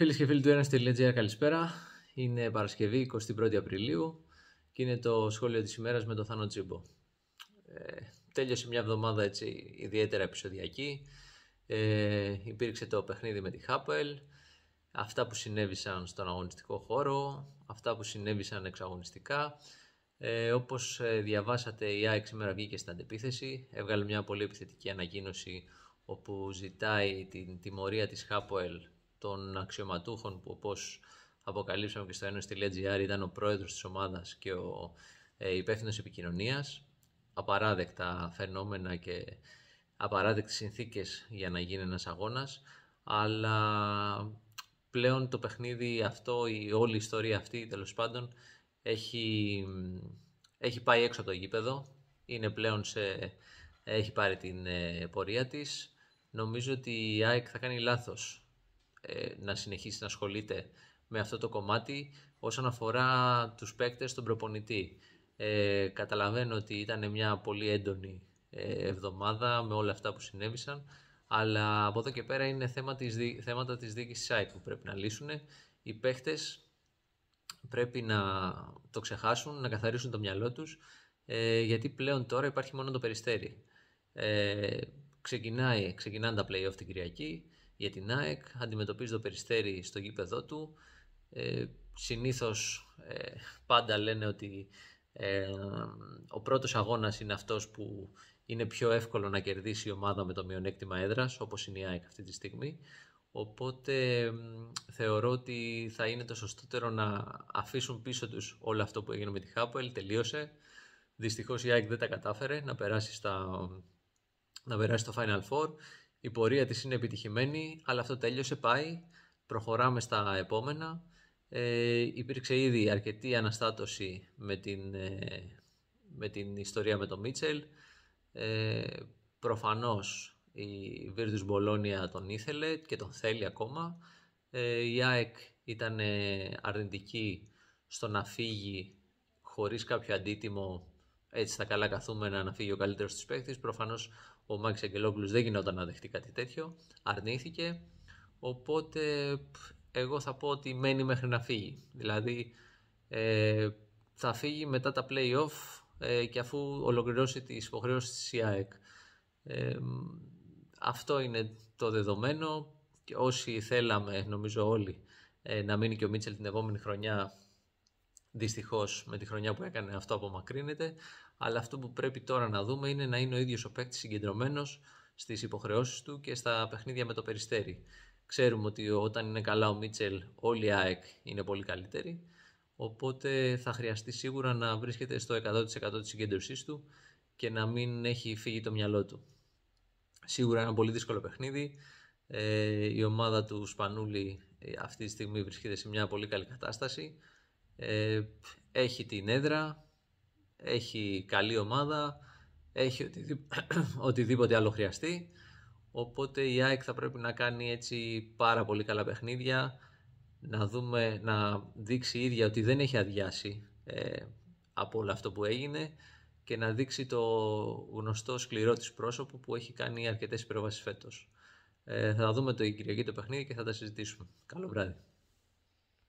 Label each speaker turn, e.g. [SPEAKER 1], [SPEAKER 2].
[SPEAKER 1] Φίλες και φίλοι του Ένας.gr καλησπέρα. Είναι Παρασκευή 21η Απριλίου και είναι το σχόλιο της ημέρας με τον Θάνο Τζίμπο. Ε, τέλειωσε μια εβδομάδα έτσι ιδιαίτερα επεισοδιακή. Ε, υπήρξε το παιχνίδι με τη Χάπελ, αυτά που συνέβησαν στον αγωνιστικό χώρο, αυτά που συνέβησαν εξαγωνιστικά. Ε, όπως ε, διαβάσατε η ΑΕΚ σήμερα βγήκε στην αντεπίθεση, έβγαλε μια πολύ επιθετική ανακοίνωση όπου ζητάει την τιμωρία της Χάποελ των αξιωματούχων που όπως αποκαλύψαμε και στο LGR ήταν ο πρόεδρος της ομάδας και ο ε, υπεύθυνος επικοινωνίας. Απαράδεκτα φαινόμενα και απαράδεκτες συνθήκες για να γίνει ένας αγώνας, αλλά πλέον το παιχνίδι αυτό, η όλη η ιστορία αυτή τέλος πάντων έχει, έχει πάει έξω από το γήπεδο, είναι πλέον σε, έχει πάρει την ε, πορεία της. Νομίζω ότι η ΑΕΚ θα κάνει λάθος ε, να συνεχίσει να ασχολείται με αυτό το κομμάτι όσον αφορά τους παίκτες, τον προπονητή. Ε, καταλαβαίνω ότι ήταν μια πολύ έντονη ε, εβδομάδα με όλα αυτά που συνέβησαν αλλά από εδώ και πέρα είναι θέμα της, θέματα της διοίκησης site που πρέπει να λύσουν. Οι παίκτες πρέπει να το ξεχάσουν, να καθαρίσουν το μυαλό τους ε, γιατί πλέον τώρα υπάρχει μόνο το περιστέρι. ξεκινάει, ξεκινάνε τα play-off την Κυριακή για την ΑΕΚ. Αντιμετωπίζει το περιστέρι στο γήπεδό του. Ε, συνήθως ε, πάντα λένε ότι ε, ο πρώτος αγώνας είναι αυτός που είναι πιο εύκολο να κερδίσει η ομάδα με το μειονέκτημα έδρας, όπως είναι η ΑΕΚ αυτή τη στιγμή. Οπότε θεωρώ ότι θα είναι το σωστότερο να αφήσουν πίσω τους όλο αυτό που έγινε με τη Χάπουελ, τελείωσε. Δυστυχώς η ΑΕΚ δεν τα κατάφερε να περάσει, στα... να περάσει στο Final Four η πορεία της είναι επιτυχημένη, αλλά αυτό τέλειωσε, πάει, προχωράμε στα επόμενα. Ε, υπήρξε ήδη αρκετή αναστάτωση με την, ε, με την ιστορία με τον Μίτσελ. Ε, προφανώς η Virtus Μπολόνια τον ήθελε και τον θέλει ακόμα. Ε, η ΑΕΚ ήταν ε, αρνητική στο να φύγει χωρίς κάποιο αντίτιμο έτσι στα καλά καθούμενα να φύγει ο καλύτερος της παίκτης. Προφανώς ο Μάξ Αγγελόπουλος δεν γινόταν να δεχτεί κάτι τέτοιο. Αρνήθηκε. Οπότε εγώ θα πω ότι μένει μέχρι να φύγει. Δηλαδή ε, θα φύγει μετά τα play-off ε, και αφού ολοκληρώσει τις υποχρεώσεις της ΙΑΕΚ. Ε, αυτό είναι το δεδομένο και όσοι θέλαμε νομίζω όλοι ε, να μείνει και ο Μίτσελ την επόμενη χρονιά Δυστυχώς με τη χρονιά που έκανε αυτό απομακρύνεται. Αλλά αυτό που πρέπει τώρα να δούμε είναι να είναι ο ίδιος ο παίκτης συγκεντρωμένος στις υποχρεώσεις του και στα παιχνίδια με το περιστέρι. Ξέρουμε ότι όταν είναι καλά ο Μίτσελ, όλοι οι ΑΕΚ είναι πολύ καλύτεροι. Οπότε θα χρειαστεί σίγουρα να βρίσκεται στο 100% της συγκέντρωσής του και να μην έχει φύγει το μυαλό του. Σίγουρα ένα πολύ δύσκολο παιχνίδι. Ε, η ομάδα του Σπανούλη ε, αυτή τη στιγμή βρίσκεται σε μια πολύ καλή κατάσταση. Ε, έχει την έδρα, έχει καλή ομάδα, έχει οτιδήποτε άλλο χρειαστεί. Οπότε η ΑΕΚ θα πρέπει να κάνει έτσι πάρα πολύ καλά παιχνίδια, να, δούμε, να δείξει η ίδια ότι δεν έχει αδειάσει ε, από όλο αυτό που έγινε και να δείξει το γνωστό σκληρό της πρόσωπο που έχει κάνει αρκετές υπερβάσεις φέτος. Ε, θα δούμε το Κυριακή το παιχνίδι και θα τα συζητήσουμε. Καλό βράδυ.